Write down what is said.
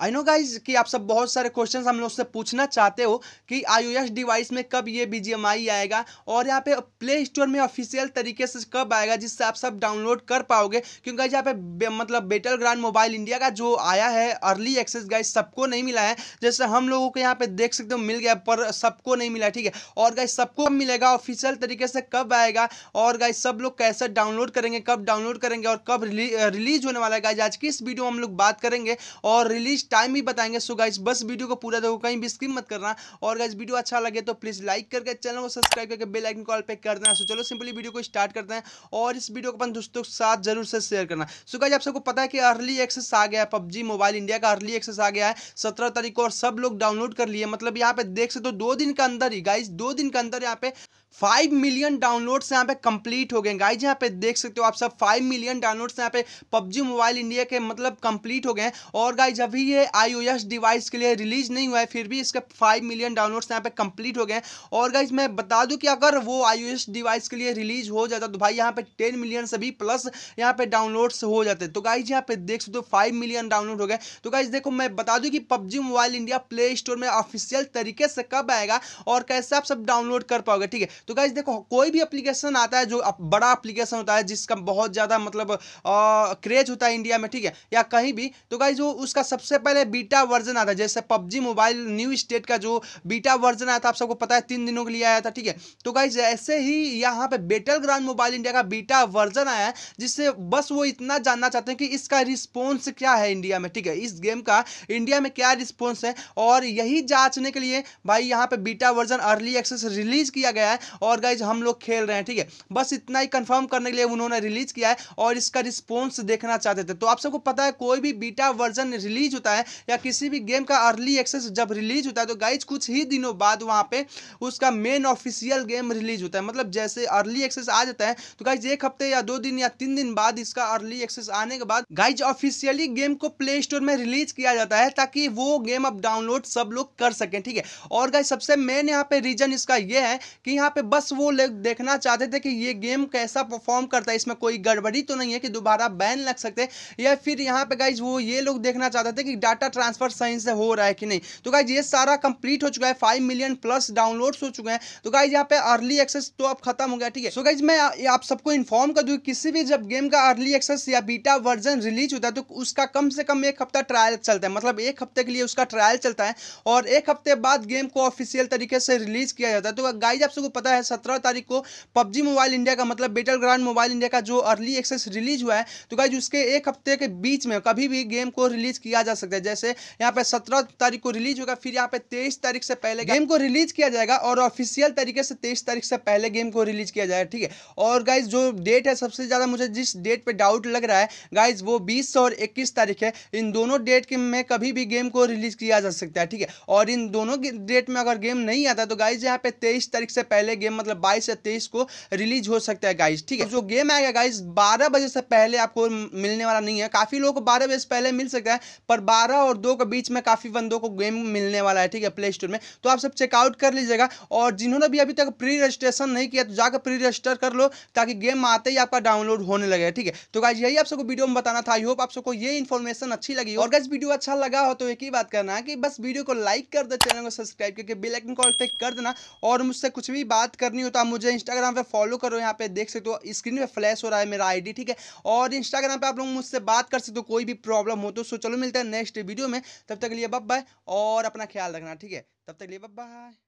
I know guys कि आप सब बहुत सारे क्वेश्चन हम लोग से पूछना चाहते हो कि आई डिवाइस में कब ये बी आएगा और यहाँ पे प्ले स्टोर में ऑफिशियल तरीके से कब आएगा जिससे आप सब डाउनलोड कर पाओगे क्योंकि यहाँ पे मतलब बेटल ग्रांड मोबाइल इंडिया का जो आया है अर्ली एक्सेस गाइज सबको नहीं मिला है जैसे हम लोगों को यहाँ पे देख सकते हो मिल गया पर सबको नहीं मिला ठीक है और गाइज सबको मिलेगा ऑफिशियल तरीके से कब आएगा और गाइज सब लोग कैसे डाउनलोड करेंगे कब डाउनलोड करेंगे और कब रिलीज होने वाला है गाइज आज की इस वीडियो में हम लोग बात करेंगे और रिलीज टाइम ही बताएंगे सो गाइज बस वीडियो को पूरा देखो कहीं भी स्क्रीन मत करना और गाइज वीडियो अच्छा लगे तो प्लीज़ लाइक करके चैनल को सब्सक्राइब करके बेल आइकन कॉल पे कर देना सो चलो सिंपली वीडियो को स्टार्ट करते हैं और इस वीडियो को अपन दोस्तों के साथ जरूर से शेयर करना सो गाइज आप सबको पता है कि अर्ली एक्सेस आ गया है पबजी मोबाइल इंडिया का अर्ली एक्सेस आ गया है सत्रह तारीख को और सब लोग डाउनलोड कर लिए मतलब यहाँ पे देख सकते हो दो दिन के अंदर ही गाइज दो दिन के अंदर यहाँ पे फाइव मिलियन डाउनलोड्स यहाँ पे कंप्लीट हो गए गाइज यहाँ पे देख सकते हो आप सब फाइव मिलियन डाउनलोड्स यहाँ पे पबजी मोबाइल इंडिया के मतलब कंप्लीट हो गए हैं और गाइज अभी ये आईओएस डिवाइस के लिए रिलीज नहीं हुआ है फिर भी इसके फाइव मिलियन डाउनलोड्स यहाँ पे कंप्लीट हो गए हैं और गाइज मैं बता दूँ कि अगर वो आई डिवाइस के लिए रिलीज हो जाता तो भाई यहाँ पे टेन मिलियन से भी प्लस यहाँ पे डाउनलोड्स हो जाते तो गाइज यहाँ पे देख सकते हो फाइव मिलियन डाउनलोड हो गए तो गाइज देखो मैं बता दूँ कि PUBG mobile India Play Store में ऑफिशियल तरीके से कब आएगा और कैसे आप सब डाउनलोड कर पाओगे ठीक है तो गाइज देखो कोई भी अप्लीकेशन आता है जो बड़ा अप्लीकेशन होता है जिसका बहुत ज़्यादा मतलब क्रेज होता है इंडिया में ठीक है या कहीं भी तो गाइज वो उसका सबसे पहले बीटा वर्जन आता है जैसे पबजी मोबाइल न्यू स्टेट का जो बीटा वर्जन आया था आप सबको पता है तीन दिनों के लिए आया था ठीक है तो गाइज ऐसे ही यहाँ पे बेटल ग्राउंड मोबाइल इंडिया का बीटा वर्जन आया है जिससे बस वो इतना जानना चाहते हैं कि इसका रिस्पॉन्स क्या है इंडिया में ठीक है इस गेम का इंडिया में क्या रिस्पॉन्स है और यही जांचने के लिए भाई यहाँ पे beta version early access release किया गया है और गाइज हम लोग खेल रहे हैं ठीक है बस इतना ही कंफर्म करने के लिए उन्होंने रिलीज किया है और इसका रिस्पॉन्स देखना चाहते थे तो आप सबको पता है कोई भी बीटा वर्जन रिलीज होता है या किसी भी गेम का अर्ली एक्सेस जब रिलीज होता है तो गाइज कुछ ही दिनों बाद वहाँ पे उसका मेन ऑफिशियल गेम रिलीज होता है मतलब जैसे अर्ली एक्सेस आ जाता है तो गाइज एक हफ्ते या दो दिन या तीन दिन बाद इसका अर्ली एक्सेस आने के बाद गाइज ऑफिशियली गेम को प्ले स्टोर में रिलीज किया जाता है ताकि वो गेम अब डाउनलोड सब लोग कर सकें ठीक है और गाइज सबसे मेन यहाँ पे रीजन इसका ये है कि यहाँ पे बस वो लोग देखना चाहते थे कि ये गेम कैसा परफॉर्म करता है इसमें कोई गड़बड़ी तो नहीं है कि दोबारा बैन लग सकते या फिर यहाँ पे गाइज वो ये लोग देखना चाहते थे कि डाटा ट्रांसफर सही से हो रहा है कि नहीं तो गाइज ये सारा कंप्लीट हो चुका है फाइव मिलियन प्लस डाउनलोड्स हो चुके हैं तो गाइज यहाँ पे अर्ली एक्सेस तो अब खत्म हो गया ठीक है सो गाइज मैं आप सबको इन्फॉर्म कर दूँ किसी भी जब गेम का अर्ली एक्सेस या बीटा वर्जन रिलीज होता है तो उसका कम से कम एक हफ्ता ट्रायल चलता है मतलब एक हफ्ते के लिए उसका ट्रायल चलता है और एक हफ्ते बाद गेम को ऑफिशियल तरीके से रिलीज किया जाता है तो गाइज आप सबको पता पता है सत्रह तारीख को पबजी मोबाइल इंडिया का मतलब बेटल ग्राउंड मोबाइल इंडिया का जो अर्ली एक्सेस रिलीज हुआ है तो गाइज उसके एक हफ्ते के बीच में कभी भी गेम को रिलीज किया जा सकता है जैसे यहाँ पे सत्रह तारीख को रिलीज होगा फिर यहाँ पे तेईस तारीख से पहले गेम को रिलीज किया जाएगा और ऑफिशियल तरीके से तेईस तारीख से पहले गेम को रिलीज किया जाएगा ठीक है और गाइज जो डेट है सबसे ज़्यादा मुझे जिस डेट पर डाउट लग रहा है गाइज वो बीस और इक्कीस तारीख है इन दोनों डेट में कभी भी गेम को रिलीज किया जा सकता है ठीक है और इन दोनों डेट में अगर गेम नहीं आता तो गाइज यहाँ पे तेईस तारीख से पहले गेम मतलब 22 या 23 को रिलीज हो सकता है गाइस ठीक है तो जो गेम आएगा गाइस 12 बजे से पहले आपको मिलने वाला नहीं है काफ़ी लोगों को बारह बजे से पहले मिल सकता है पर बारह और दो के बीच में काफ़ी बंदों को गेम मिलने वाला है ठीक है प्ले स्टोर में तो आप सब चेकआउट कर लीजिएगा और जिन्होंने भी अभी तक प्री रजिस्ट्रेशन नहीं किया तो जाकर प्री रजिस्टर कर लो ताकि गेम आते ही आपका डाउनलोड होने लगे ठीक है तो गाइज यही आप सबको वीडियो में बताना था आई होप आप सबको ये इन्फॉर्मेशन अच्छी लगी और गाइज वीडियो अच्छा लगा हो तो एक ही बात करना कि बस वीडियो को लाइक कर दो चैनल को सब्सक्राइब करके बेलाइकन कॉल पे कर देना और मुझसे कुछ भी बात बात करनी हो तो आप मुझे इंस्टाग्राम पे फॉलो करो यहाँ पे देख सकते हो स्क्रीन पे फ्लैश हो रहा है मेरा आईडी ठीक है और इंस्टाग्राम पे आप लोग मुझसे बात कर सकते हो कोई भी प्रॉब्लम हो तो सो चलो मिलता है नेक्स्ट वीडियो में तब तक लिए बब बाय और अपना ख्याल रखना ठीक है तब तक लिए बब बाय